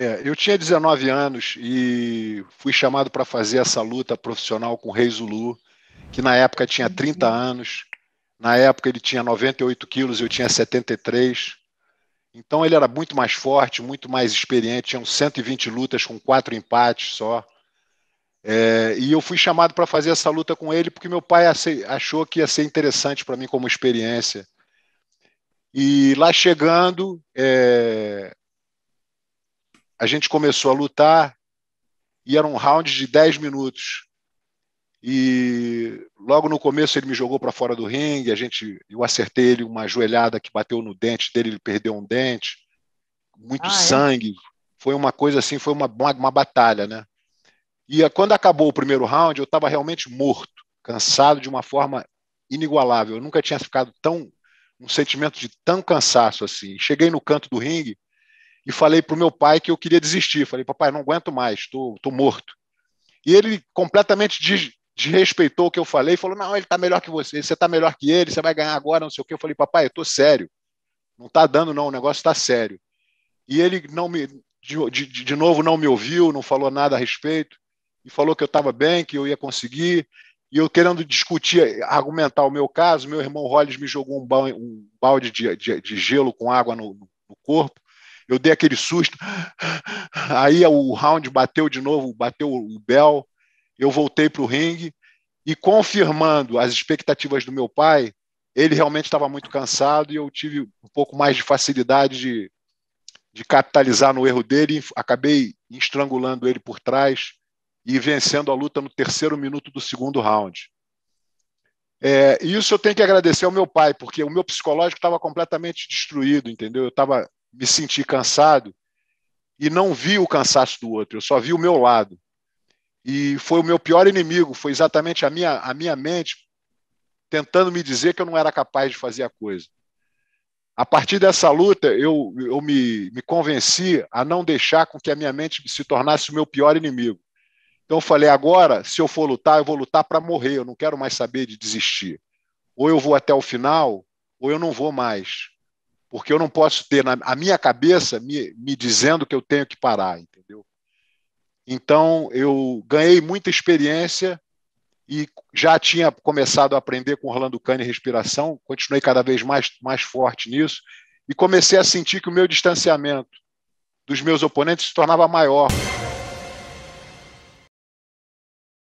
É, eu tinha 19 anos e fui chamado para fazer essa luta profissional com o Rei Zulu, que na época tinha 30 uhum. anos. Na época ele tinha 98 quilos, eu tinha 73. Então ele era muito mais forte, muito mais experiente. Tinham 120 lutas com quatro empates só. É, e eu fui chamado para fazer essa luta com ele porque meu pai achou que ia ser interessante para mim como experiência. E lá chegando, é, a gente começou a lutar e era um round de 10 minutos. E logo no começo ele me jogou para fora do ringue, a gente, eu acertei ele uma joelhada que bateu no dente dele, ele perdeu um dente, muito ah, é? sangue. É? Foi uma coisa assim, foi uma, uma, uma batalha, né? E ah, quando acabou o primeiro round, eu estava realmente morto, cansado de uma forma inigualável. Eu nunca tinha ficado tão um sentimento de tão cansaço assim. Cheguei no canto do ringue, e falei para o meu pai que eu queria desistir. Falei, papai, não aguento mais, estou morto. E ele completamente des, desrespeitou o que eu falei e falou: não, ele está melhor que você, você está melhor que ele, você vai ganhar agora, não sei o quê. Eu falei, papai, eu estou sério. Não está dando, não, o negócio está sério. E ele não me, de, de, de novo não me ouviu, não falou nada a respeito, e falou que eu estava bem, que eu ia conseguir. E eu querendo discutir, argumentar o meu caso, meu irmão Hollis me jogou um balde, um balde de, de, de gelo com água no, no corpo eu dei aquele susto. Aí é o round bateu de novo, bateu o bell. Eu voltei para o ringue e confirmando as expectativas do meu pai, ele realmente estava muito cansado e eu tive um pouco mais de facilidade de, de capitalizar no erro dele. Acabei estrangulando ele por trás e vencendo a luta no terceiro minuto do segundo round. É, isso eu tenho que agradecer ao meu pai, porque o meu psicológico estava completamente destruído, entendeu? Eu estava me senti cansado e não vi o cansaço do outro, eu só vi o meu lado. E foi o meu pior inimigo, foi exatamente a minha, a minha mente tentando me dizer que eu não era capaz de fazer a coisa. A partir dessa luta, eu, eu me, me convenci a não deixar com que a minha mente se tornasse o meu pior inimigo. Então eu falei: agora, se eu for lutar, eu vou lutar para morrer, eu não quero mais saber de desistir. Ou eu vou até o final, ou eu não vou mais porque eu não posso ter na, a minha cabeça me, me dizendo que eu tenho que parar, entendeu? Então, eu ganhei muita experiência e já tinha começado a aprender com Orlando Cane respiração, continuei cada vez mais, mais forte nisso e comecei a sentir que o meu distanciamento dos meus oponentes se tornava maior.